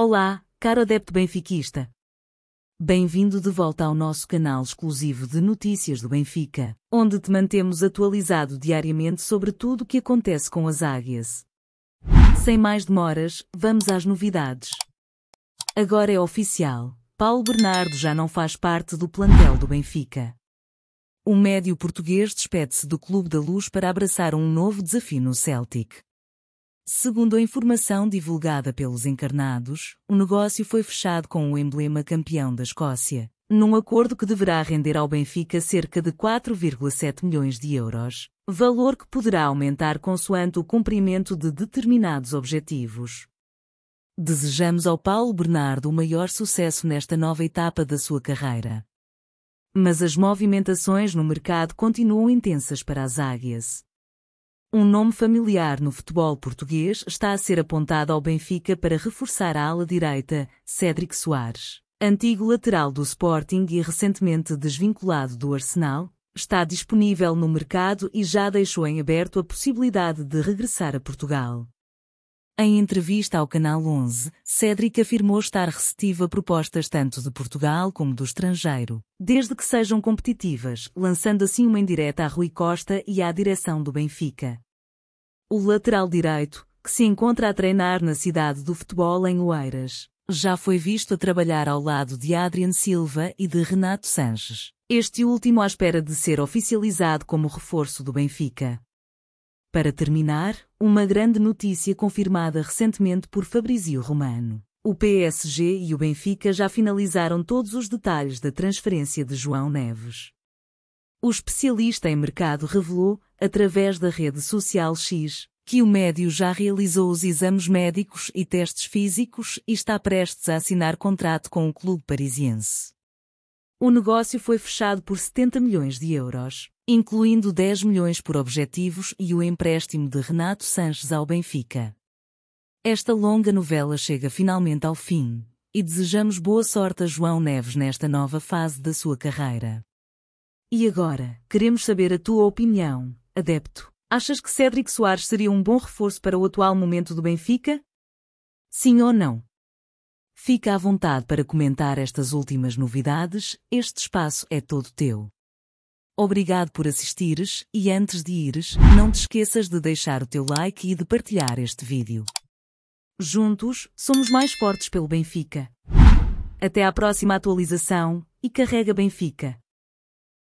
Olá, caro adepto benfiquista. Bem-vindo de volta ao nosso canal exclusivo de notícias do Benfica, onde te mantemos atualizado diariamente sobre tudo o que acontece com as águias. Sem mais demoras, vamos às novidades. Agora é oficial. Paulo Bernardo já não faz parte do plantel do Benfica. O médio português despede-se do Clube da Luz para abraçar um novo desafio no Celtic. Segundo a informação divulgada pelos encarnados, o negócio foi fechado com o emblema campeão da Escócia, num acordo que deverá render ao Benfica cerca de 4,7 milhões de euros, valor que poderá aumentar consoante o cumprimento de determinados objetivos. Desejamos ao Paulo Bernardo o maior sucesso nesta nova etapa da sua carreira. Mas as movimentações no mercado continuam intensas para as águias. Um nome familiar no futebol português está a ser apontado ao Benfica para reforçar a ala direita, Cédric Soares. Antigo lateral do Sporting e recentemente desvinculado do Arsenal, está disponível no mercado e já deixou em aberto a possibilidade de regressar a Portugal. Em entrevista ao Canal 11, Cédric afirmou estar receptivo a propostas tanto de Portugal como do estrangeiro, desde que sejam competitivas, lançando assim uma indireta a Rui Costa e à direção do Benfica. O lateral direito, que se encontra a treinar na cidade do futebol em Oeiras, já foi visto a trabalhar ao lado de Adrian Silva e de Renato Sanches, este último à espera de ser oficializado como reforço do Benfica. Para terminar, uma grande notícia confirmada recentemente por Fabrizio Romano. O PSG e o Benfica já finalizaram todos os detalhes da transferência de João Neves. O especialista em mercado revelou, através da rede social X, que o médio já realizou os exames médicos e testes físicos e está prestes a assinar contrato com o clube parisiense. O negócio foi fechado por 70 milhões de euros incluindo 10 milhões por objetivos e o empréstimo de Renato Sanches ao Benfica. Esta longa novela chega finalmente ao fim, e desejamos boa sorte a João Neves nesta nova fase da sua carreira. E agora, queremos saber a tua opinião, adepto. Achas que Cédric Soares seria um bom reforço para o atual momento do Benfica? Sim ou não? Fica à vontade para comentar estas últimas novidades, este espaço é todo teu. Obrigado por assistires e antes de ires, não te esqueças de deixar o teu like e de partilhar este vídeo. Juntos, somos mais fortes pelo Benfica. Até à próxima atualização e carrega Benfica.